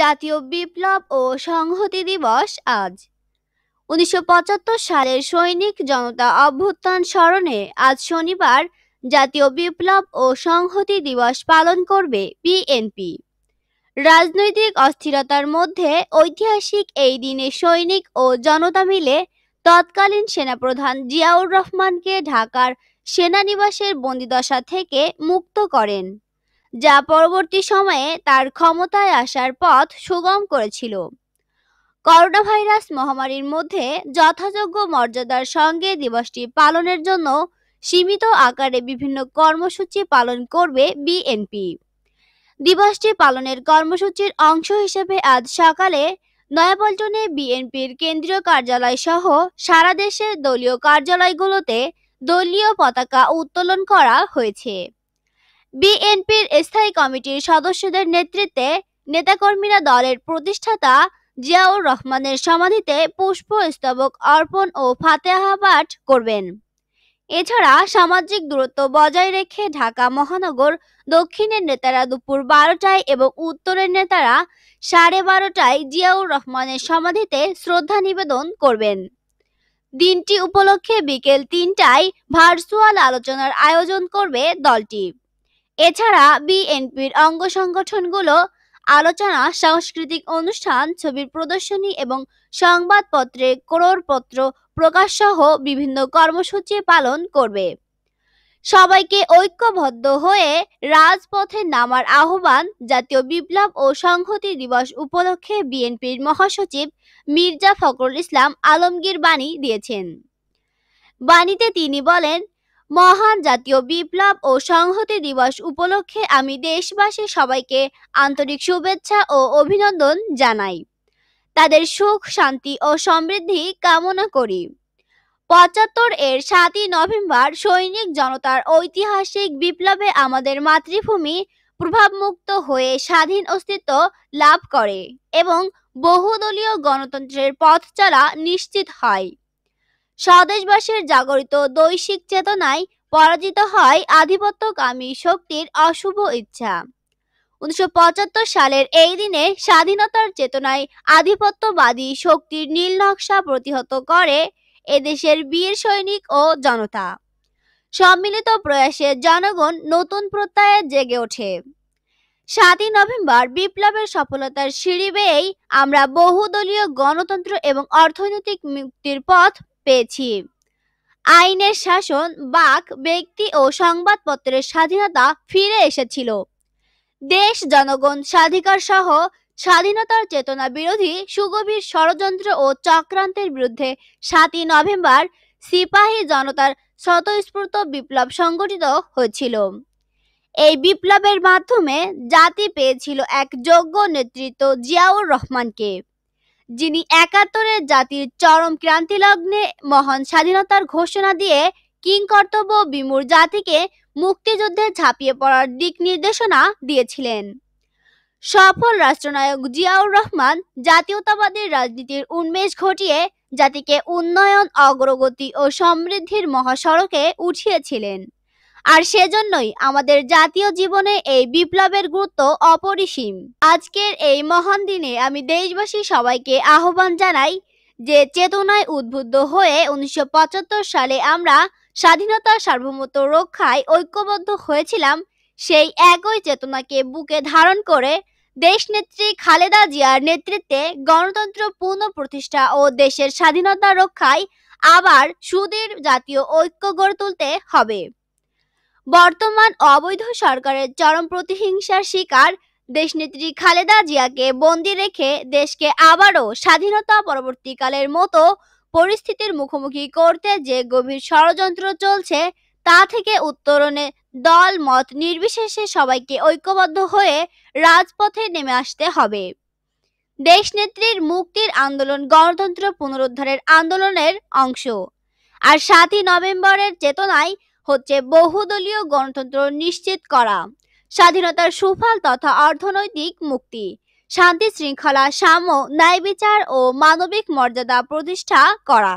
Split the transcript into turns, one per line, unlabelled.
জাতীয় বিপ্লব ও সংহতি দিবস আজ উনিশশো সালের সৈনিক জনতা অভ্যুত্থান স্মরণে আজ শনিবার জাতীয় বিপ্লব ও সংহতি দিবস পালন করবে বিএনপি রাজনৈতিক অস্থিরতার মধ্যে ঐতিহাসিক এই দিনে সৈনিক ও জনতা মিলে তৎকালীন সেনাপ্রধান জিয়াউর রহমানকে ঢাকার সেনানিবাসের বন্দিদশা থেকে মুক্ত করেন যা পরবর্তী সময়ে তার ক্ষমতায় আসার পথ সুগম করেছিল করোনা ভাইরাস মহামারীর মধ্যে যথাযোগ্য মর্যাদার সঙ্গে দিবসটি পালনের জন্য সীমিত আকারে বিভিন্ন কর্মসূচি পালন করবে বিএনপি দিবসটি পালনের কর্মসূচির অংশ হিসেবে আজ সকালে নয়াপল্টনে বিএনপির কেন্দ্রীয় কার্যালয় সহ সারা দেশের দলীয় কার্যালয়গুলোতে দলীয় পতাকা উত্তোলন করা হয়েছে বিএনপির স্থায়ী কমিটির সদস্যদের নেতৃত্বে নেতাকর্মীরা দলের প্রতিষ্ঠাতা জিয়াউর রহমানের সমাধিতে পুষ্পস্তবক অর্পণ ও ফাতেহা পাঠ করবেন এছাড়া সামাজিক দূরত্ব বজায় রেখে ঢাকা মহানগর দক্ষিণের নেতারা দুপুর বারোটায় এবং উত্তরের নেতারা সাড়ে বারোটায় জিয়াউর রহমানের সমাধিতে শ্রদ্ধা নিবেদন করবেন দিনটি উপলক্ষে বিকেল তিনটায় ভার্চুয়াল আলোচনার আয়োজন করবে দলটি এছাড়া বিএনপির অঙ্গ সংগঠনগুলো আলোচনা সাংস্কৃতিক অনুষ্ঠান ছবির প্রদর্শনী এবং সংবাদপত্রে করপত্র প্রকাশ সহ বিভিন্ন কর্মসূচি পালন করবে সবাইকে ঐক্যবদ্ধ হয়ে রাজপথে নামার আহ্বান জাতীয় বিপ্লব ও সংহতি দিবস উপলক্ষে বিএনপির মহাসচিব মির্জা ফখরুল ইসলাম আলমগীর বাণী দিয়েছেন বাণীতে তিনি বলেন মহান জাতীয় বিপ্লব ও সংহতি দিবস উপলক্ষে আমি দেশবাসী সবাইকে আন্তরিক শুভেচ্ছা ও অভিনন্দন জানাই তাদের সুখ শান্তি ও সমৃদ্ধি কামনা করি পঁচাত্তর এর সাতই নভেম্বর সৈনিক জনতার ঐতিহাসিক বিপ্লবে আমাদের মাতৃভূমি প্রভাবমুক্ত হয়ে স্বাধীন অস্তিত্ব লাভ করে এবং বহুদলীয় গণতন্ত্রের পথ চলা নিশ্চিত হয় স্বদেশবাসীর জাগরিত দৈশিক চেতনায় পরাজিত হয় আধিপত্যকামী শক্তির অশুভ ইচ্ছা উনিশশো সালের এই দিনে স্বাধীনতার চেতনায় আধিপত্যবাদী শক্তির নীল নকশা প্রতিহত করে এদেশের বীর সৈনিক ও জনতা সম্মিলিত প্রয়াসে জনগণ নতুন প্রত্যয়ে জেগে ওঠে সাতই নভেম্বর বিপ্লবের সফলতার সিঁড়ি বেয়েই আমরা বহুদলীয় গণতন্ত্র এবং অর্থনৈতিক মুক্তির পথ পেয়েছি আইনের শাসন বাক ব্যক্তি ও সংবাদপত্রের স্বাধীনতা ফিরে এসেছিল দেশ জনগণ স্বাধিকার সহ স্বাধীনতার চেতনা বিরোধী সুগভীর ষড়যন্ত্র ও চক্রান্তের বিরুদ্ধে সাতই নভেম্বর সিপাহী জনতার স্বতঃস্ফূর্ত বিপ্লব সংগঠিত হয়েছিল এই বিপ্লবের মাধ্যমে জাতি পেয়েছিল এক যোগ্য নেতৃত্ব জিয়াউর রহমানকে যিনি একাত্তরের জাতির চরম ক্রান্তি লগ্নে মহান স্বাধীনতার ঘোষণা দিয়ে কিং কর্তব্য বিমূর জাতিকে মুক্তিযুদ্ধে ঝাঁপিয়ে পড়ার দিক নির্দেশনা দিয়েছিলেন সফল রাষ্ট্রনায়ক জিয়াউর রহমান জাতীয়তাবাদের রাজনীতির উন্মেষ ঘটিয়ে জাতিকে উন্নয়ন অগ্রগতি ও সমৃদ্ধির মহাসড়কে উঠিয়েছিলেন আর সেজন্যই আমাদের জাতীয় জীবনে এই বিপ্লবের গুরুত্ব অপরিসীম আজকের এই মহান দিনে আমি দেশবাসী সবাইকে আহ্বান জানাই যে চেতনায় উদ্বুদ্ধ হয়ে উনিশশো সালে আমরা স্বাধীনতার সার্বভৌমত্ব রক্ষায় ঐক্যবদ্ধ হয়েছিলাম সেই একই চেতনাকে বুকে ধারণ করে দেশনেত্রী খালেদা জিয়ার নেতৃত্বে গণতন্ত্র প্রতিষ্ঠা ও দেশের স্বাধীনতা রক্ষায় আবার সুদীর জাতীয় ঐক্য গড়ে তুলতে হবে বর্তমান অবৈধ সরকারের চরম প্রতিহিংসার শিকার দেশনেত্রী খালেদা জিয়াকে বন্দি রেখে দেশকে আবারও স্বাধীনতা পরবর্তীকালের মতো পরিস্থিতির মুখোমুখি করতে যে গভীর ষড়যন্ত্র চলছে তা থেকে উত্তরণে দল মত নির্বিশেষে সবাইকে ঐক্যবদ্ধ হয়ে রাজপথে নেমে আসতে হবে দেশনেত্রীর মুক্তির আন্দোলন গণতন্ত্র পুনরুদ্ধারের আন্দোলনের অংশ আর সাতই নভেম্বরের চেতনায় হচ্ছে বহুদলীয় গণতন্ত্র নিশ্চিত করা স্বাধীনতার সুফল তথা অর্থনৈতিক মুক্তি শান্তি শৃঙ্খলা সাম্য ন্যায় বিচার ও মানবিক মর্যাদা প্রতিষ্ঠা করা